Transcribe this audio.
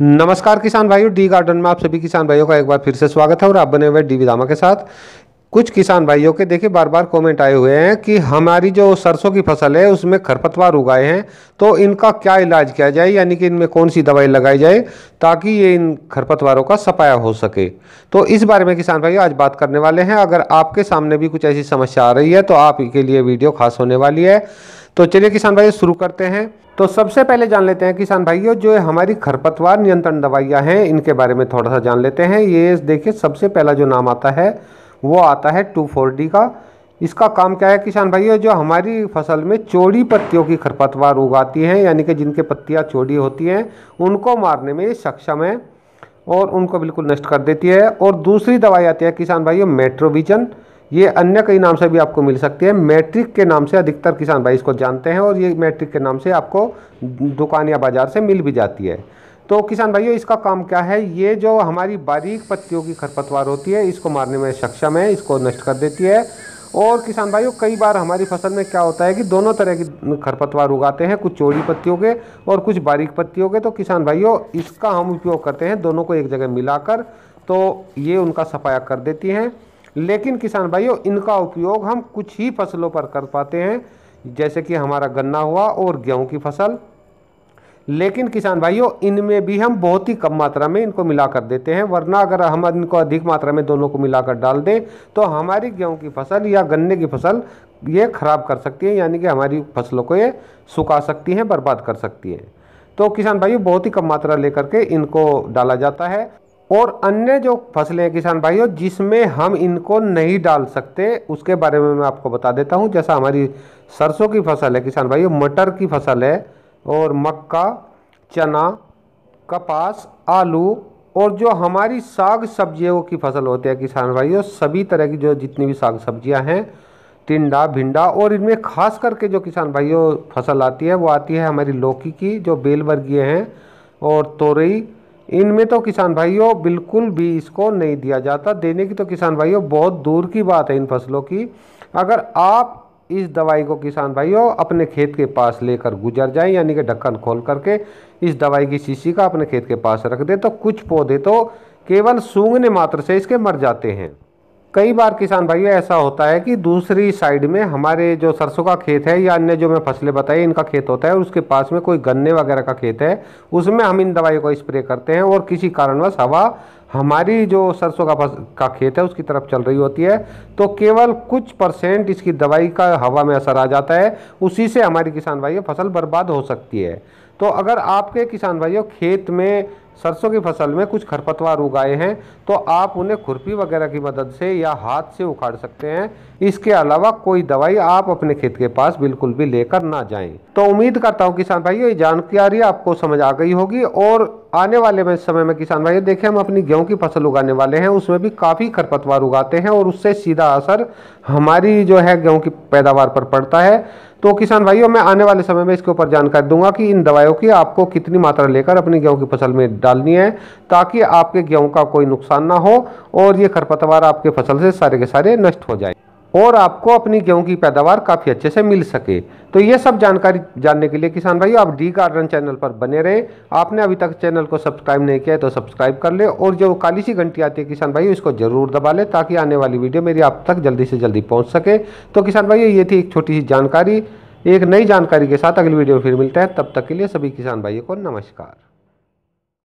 नमस्कार किसान भाइयों डी गार्डन में आप सभी किसान भाइयों का एक बार फिर से स्वागत है और आप बने हुए डी विदामा के साथ कुछ किसान भाइयों के देखिए बार बार कमेंट आए हुए हैं कि हमारी जो सरसों की फसल है उसमें खरपतवार उगाए हैं तो इनका क्या इलाज किया जाए यानी कि इनमें कौन सी दवाई लगाई जाए ताकि ये इन खरपतवारों का सफाया हो सके तो इस बारे में किसान भाई आज बात करने वाले हैं अगर आपके सामने भी कुछ ऐसी समस्या आ रही है तो आपके लिए वीडियो खास होने वाली है तो चलिए किसान भाई शुरू करते हैं तो सबसे पहले जान लेते हैं किसान भाइयों जो हमारी खरपतवार नियंत्रण दवाइयाँ हैं इनके बारे में थोड़ा सा जान लेते हैं ये देखिए सबसे पहला जो नाम आता है वो आता है टू फोर डी का इसका काम क्या है किसान भाइयों जो हमारी फसल में चोरी पत्तियों की खरपतवार उगाती हैं यानी कि जिनके पत्तियाँ चोड़ी होती हैं उनको मारने में सक्षम है और उनको बिल्कुल नष्ट कर देती है और दूसरी दवाई आती है किसान भाइयों मेट्रोविजन ये अन्य कई नाम से भी आपको मिल सकती है मैट्रिक के नाम से अधिकतर किसान भाई इसको जानते हैं और ये मैट्रिक के नाम से आपको दुकान या बाज़ार से मिल भी जाती है तो किसान भाइयों इसका काम क्या है ये जो हमारी बारीक पत्तियों की खरपतवार होती है इसको मारने में सक्षम है इसको नष्ट कर देती है और किसान भाइयों कई बार हमारी फसल में क्या होता है कि दोनों तरह की खरपतवार उगाते हैं कुछ चौड़ी पत्तियों के और कुछ बारीक पत्तियों के तो किसान भाइयों इसका हम उपयोग करते हैं दोनों को एक जगह मिलाकर तो ये उनका सफाया कर देती हैं लेकिन किसान भाइयों इनका उपयोग हम कुछ ही फसलों पर कर पाते हैं जैसे कि हमारा गन्ना हुआ और गेहूं की फसल लेकिन किसान भाइयों इनमें भी हम बहुत ही कम मात्रा में इनको मिलाकर देते हैं वरना अगर हम इनको अधिक मात्रा में दोनों को मिलाकर डाल दें तो हमारी गेहूं की फसल या गन्ने की फसल ये ख़राब कर सकती है यानी कि हमारी फसलों को ये सुखा सकती हैं बर्बाद कर सकती है तो किसान भाइयों बहुत ही कम मात्रा लेकर के इनको डाला जाता है और अन्य जो फसलें हैं किसान भाइयों जिसमें हम इनको नहीं डाल सकते उसके बारे में मैं आपको बता देता हूँ जैसा हमारी सरसों की फसल है किसान भाइयों मटर की फसल है और मक्का चना कपास आलू और जो हमारी साग सब्जियों की फसल होती है किसान भाइयों सभी तरह की जो जितनी भी साग सब्जियां हैं टिंडा भिंडा और इनमें खास करके जो किसान भाइयों फसल आती है वो आती है हमारी लौकी की जो बेलवर्गीय हैं और तोरई इनमें तो किसान भाइयों बिल्कुल भी इसको नहीं दिया जाता देने की तो किसान भाइयों बहुत दूर की बात है इन फसलों की अगर आप इस दवाई को किसान भाइयों अपने खेत के पास लेकर गुजर जाएं यानी कि ढक्कन खोल करके इस दवाई की शीशी का अपने खेत के पास रख दें तो कुछ पौधे तो केवल सूंघने मात्र से इसके मर जाते हैं कई बार किसान भाइयों ऐसा होता है कि दूसरी साइड में हमारे जो सरसों का खेत है या अन्य जो मैं फसलें बताई इनका खेत होता है उसके पास में कोई गन्ने वगैरह का खेत है उसमें हम इन दवाइयों को स्प्रे करते हैं और किसी कारणवश हवा हमारी जो सरसों का फस, का खेत है उसकी तरफ चल रही होती है तो केवल कुछ परसेंट इसकी दवाई का हवा में असर आ जाता है उसी से हमारी किसान भाइयों फसल बर्बाद हो सकती है तो अगर आपके किसान भाइयों खेत में सरसों की फसल में कुछ खरपतवार उगाए हैं तो आप उन्हें खुरपी वगैरह की मदद से या हाथ से उखाड़ सकते हैं इसके अलावा कोई दवाई आप अपने खेत के पास बिल्कुल भी लेकर ना जाएं तो उम्मीद करता हूं किसान भाइयों ये जानकारी आपको समझ आ गई होगी और आने वाले में समय में किसान भाइयों देखें हम अपनी गेहूँ की फसल उगाने वाले हैं उसमें भी काफ़ी खरपतवार उगाते हैं और उससे सीधा असर हमारी जो है गेहूँ की पैदावार पर पड़ता है तो किसान भाइयों मैं आने वाले समय में इसके ऊपर जानकारी दूंगा कि इन दवाइयों की आपको कितनी मात्रा लेकर अपनी गेहूँ की फसल में डालनी है ताकि आपके गेहूं का कोई नुकसान ना हो और ये खरपतवार आपके फसल से सारे के सारे नष्ट हो जाए और आपको अपनी गेहूं की पैदावार काफ़ी अच्छे से मिल सके तो ये सब जानकारी जानने के लिए किसान भाइयों आप डी गार्डन चैनल पर बने रहें आपने अभी तक चैनल को सब्सक्राइब नहीं किया है तो सब्सक्राइब कर ले और जो काली सी घंटी आती है किसान भाइयों इसको जरूर दबा लें ताकि आने वाली वीडियो मेरी आप तक जल्दी से जल्दी पहुँच सके तो किसान भाइयों ये थी एक छोटी सी जानकारी एक नई जानकारी के साथ अगली वीडियो में फिर मिलता है तब तक के लिए सभी किसान भाइयों को नमस्कार